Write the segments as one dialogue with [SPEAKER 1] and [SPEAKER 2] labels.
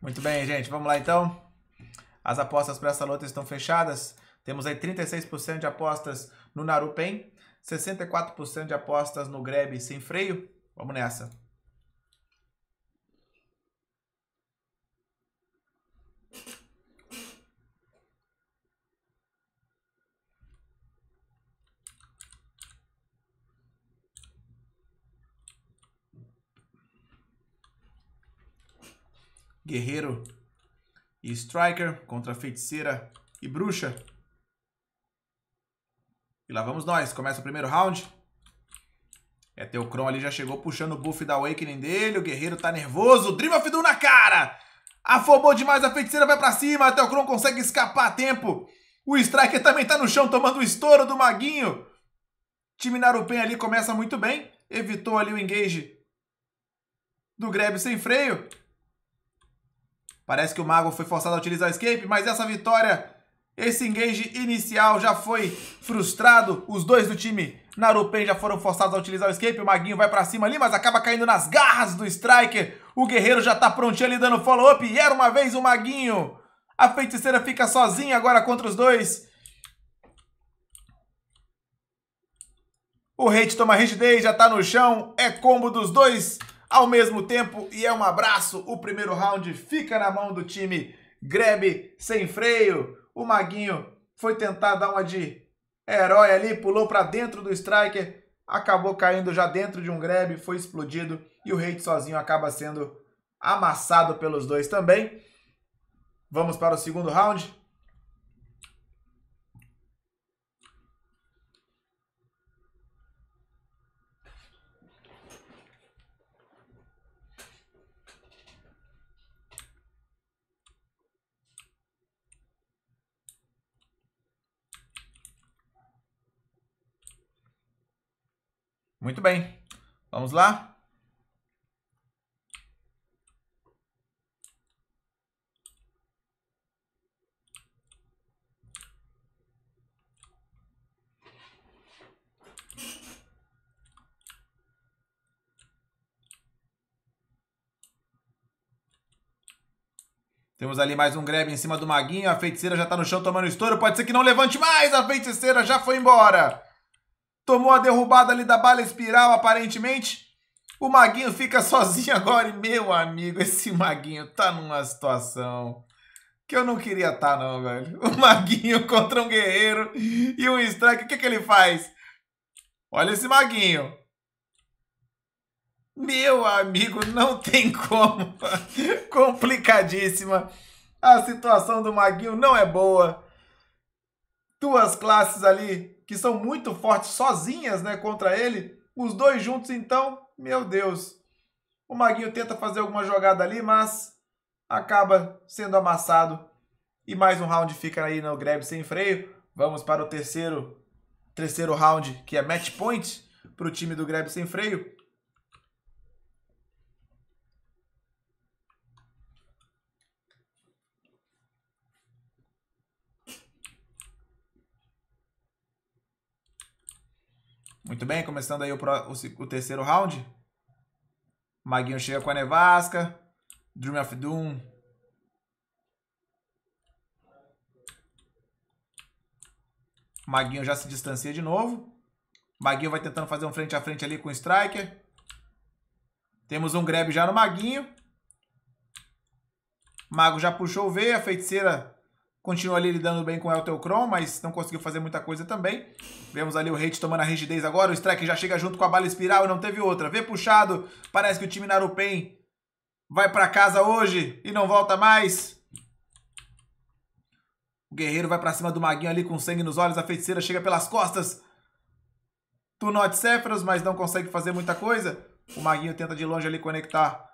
[SPEAKER 1] Muito bem, gente. Vamos lá então. As apostas para essa luta estão fechadas. Temos aí 36% de apostas no Narupen, 64% de apostas no Grebe sem freio. Vamos nessa. guerreiro e striker contra feiticeira e bruxa. E lá vamos nós, começa o primeiro round. É, Teocron ali já chegou puxando o buff da Awakening dele, o guerreiro tá nervoso, Dream of Doom na cara! Afobou demais, a feiticeira vai pra cima, Teocron consegue escapar a tempo. O Striker também tá no chão tomando o estouro do Maguinho. Time Narupen ali começa muito bem, evitou ali o engage do Grab sem freio. Parece que o Mago foi forçado a utilizar o escape, mas essa vitória, esse engage inicial já foi frustrado. Os dois do time Narupen já foram forçados a utilizar o escape. O Maguinho vai para cima ali, mas acaba caindo nas garras do Striker. O Guerreiro já tá prontinho ali dando follow-up. E era uma vez o Maguinho. A feiticeira fica sozinha agora contra os dois. O Hate toma rigidez, já tá no chão. É combo dos dois ao mesmo tempo e é um abraço. O primeiro round fica na mão do time Grebe sem freio. O Maguinho foi tentar dar uma de herói ali, pulou para dentro do striker, acabou caindo já dentro de um grab, foi explodido e o Hate sozinho acaba sendo amassado pelos dois também. Vamos para o segundo round. Muito bem. Vamos lá? Temos ali mais um grab em cima do Maguinho. A feiticeira já tá no chão tomando estouro. Pode ser que não levante mais. A feiticeira já foi embora. Tomou a derrubada ali da bala espiral, aparentemente. O Maguinho fica sozinho agora. E, meu amigo, esse Maguinho tá numa situação que eu não queria estar, tá, não, velho. O Maguinho contra um guerreiro e um strike. O que, que ele faz? Olha esse Maguinho. Meu amigo, não tem como. Complicadíssima. A situação do Maguinho não é boa. Duas classes ali que são muito fortes sozinhas né, contra ele. Os dois juntos, então, meu Deus. O Maguinho tenta fazer alguma jogada ali, mas acaba sendo amassado. E mais um round fica aí no grab sem freio. Vamos para o terceiro, terceiro round, que é match point para o time do grab sem freio. Muito bem, começando aí o, pro, o, o terceiro round. Maguinho chega com a nevasca. Dream of Doom. Maguinho já se distancia de novo. Maguinho vai tentando fazer um frente a frente ali com o Striker. Temos um grab já no Maguinho. Mago já puxou o V, a feiticeira Continua ali lidando bem com o Elton mas não conseguiu fazer muita coisa também. Vemos ali o Hate tomando a rigidez agora. O Strike já chega junto com a bala espiral e não teve outra. Vê puxado. Parece que o time Narupen vai para casa hoje e não volta mais. O guerreiro vai para cima do maguinho ali com sangue nos olhos. A feiticeira chega pelas costas do Not Sephiroth, mas não consegue fazer muita coisa. O maguinho tenta de longe ali conectar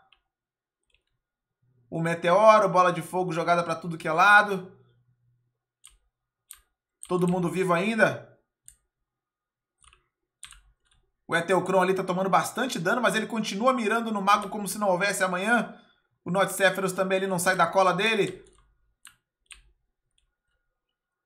[SPEAKER 1] o meteoro. Bola de fogo jogada para tudo que é lado. Todo mundo vivo ainda? O Etelcron ali tá tomando bastante dano, mas ele continua mirando no mago como se não houvesse amanhã. O Notcephalus também ali não sai da cola dele.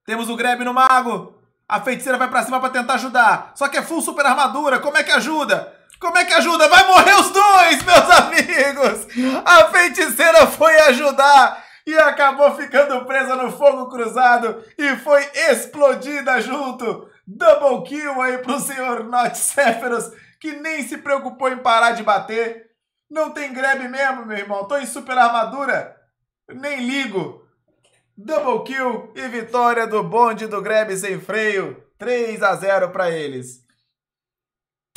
[SPEAKER 1] Temos o Greb no mago. A feiticeira vai pra cima pra tentar ajudar. Só que é full super armadura. Como é que ajuda? Como é que ajuda? Vai morrer os dois, meus amigos! A feiticeira foi ajudar! e acabou ficando presa no fogo cruzado e foi explodida junto. Double kill aí pro senhor Not Seferos, que nem se preocupou em parar de bater. Não tem grab mesmo, meu irmão. Tô em super armadura. Nem ligo. Double kill e vitória do bonde do grab sem freio. 3 a 0 para eles.